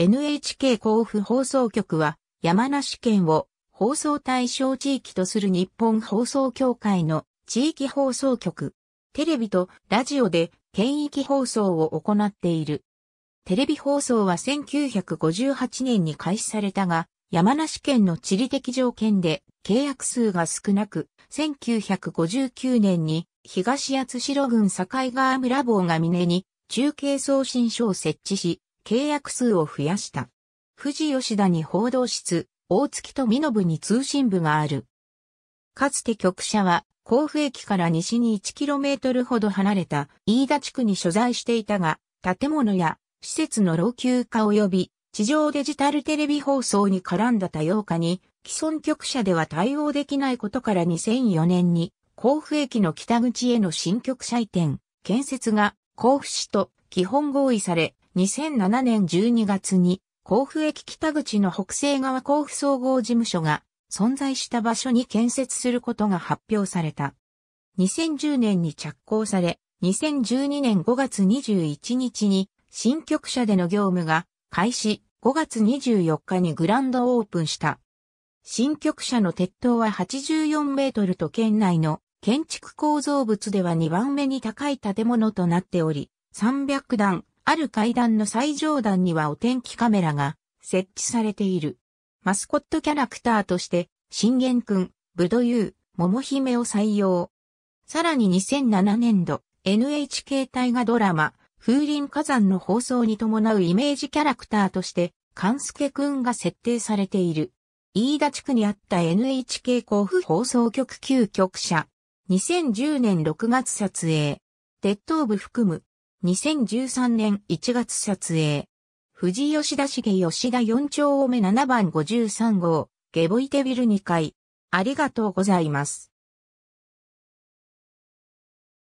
NHK 甲府放送局は山梨県を放送対象地域とする日本放送協会の地域放送局。テレビとラジオで県域放送を行っている。テレビ放送は1958年に開始されたが、山梨県の地理的条件で契約数が少なく、1959年に東八代郡境川村坊が峰に中継送信所を設置し、契約数を増やした。富士吉田に報道室、大月と美信に通信部がある。かつて局舎は、甲府駅から西に 1km ほど離れた飯田地区に所在していたが、建物や施設の老朽化及び地上デジタルテレビ放送に絡んだ多様化に既存局舎では対応できないことから2004年に甲府駅の北口への新局舎移転、建設が甲府市と基本合意され、2007年12月に、甲府駅北口の北西側甲府総合事務所が存在した場所に建設することが発表された。2010年に着工され、2012年5月21日に新局舎での業務が開始、5月24日にグランドオープンした。新局舎の鉄塔は84メートルと県内の建築構造物では2番目に高い建物となっており、300段、ある階段の最上段にはお天気カメラが設置されている。マスコットキャラクターとして、信玄くん、ブドユー、桃姫を採用。さらに2007年度、NHK 大河ドラマ、風林火山の放送に伴うイメージキャラクターとして、勘助くんが設定されている。飯田地区にあった NHK 甲府放送局旧局舎。2010年6月撮影。鉄頭部含む2013年1月撮影。藤吉田茂吉田4丁目7番53号、ゲボイテビル2階。ありがとうございます。